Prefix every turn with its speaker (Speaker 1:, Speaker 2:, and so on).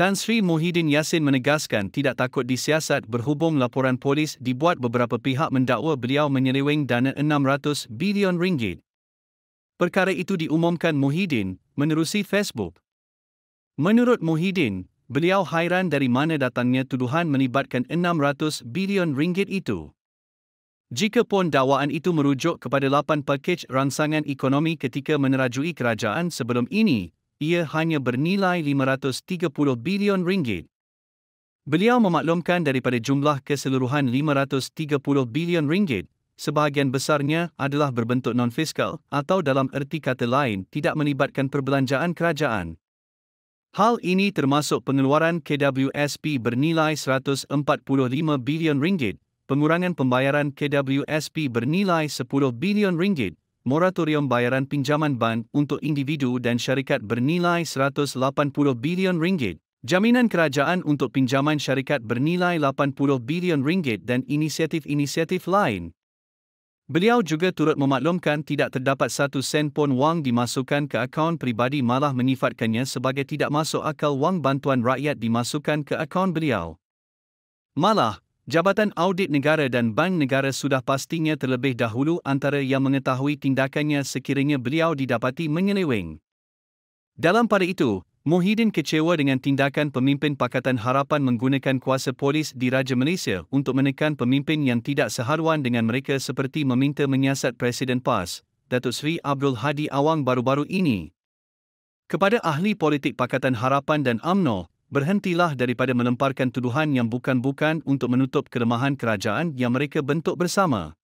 Speaker 1: Tan Sri Muhyiddin Yassin menegaskan tidak takut disiasat berhubung laporan polis dibuat beberapa pihak mendakwa beliau menyeleweng dana 600 bilion ringgit. Perkara itu diumumkan Muhyiddin menerusi Facebook. Menurut Muhyiddin, beliau hairan dari mana datangnya tuduhan melibatkan 600 bilion ringgit itu. Jika pun dakwaan itu merujuk kepada lapan pakej rangsangan ekonomi ketika menerajui kerajaan sebelum ini, ia hanya bernilai 530 bilion ringgit. Beliau memaklumkan daripada jumlah keseluruhan 530 bilion ringgit, sebahagian besarnya adalah berbentuk non-fiskal atau dalam erti kata lain tidak melibatkan perbelanjaan kerajaan. Hal ini termasuk pengeluaran KWSP bernilai 145 bilion ringgit, pengurangan pembayaran KWSP bernilai 10 bilion ringgit moratorium bayaran pinjaman ban untuk individu dan syarikat bernilai 180 bilion ringgit, jaminan kerajaan untuk pinjaman syarikat bernilai 80 bilion ringgit dan inisiatif-inisiatif lain. Beliau juga turut memaklumkan tidak terdapat satu sen pun wang dimasukkan ke akaun pribadi malah menyifatkannya sebagai tidak masuk akal wang bantuan rakyat dimasukkan ke akaun beliau. Malah, Jabatan Audit Negara dan Bank Negara sudah pastinya terlebih dahulu antara yang mengetahui tindakannya sekiranya beliau didapati menyeleweng. Dalam pada itu, Muhyiddin kecewa dengan tindakan pemimpin Pakatan Harapan menggunakan kuasa polis di Raja Malaysia untuk menekan pemimpin yang tidak seharuan dengan mereka seperti meminta menyiasat Presiden PAS, Datuk Seri Abdul Hadi Awang baru-baru ini. Kepada ahli politik Pakatan Harapan dan AMNO, berhentilah daripada melemparkan tuduhan yang bukan-bukan untuk menutup kelemahan kerajaan yang mereka bentuk bersama.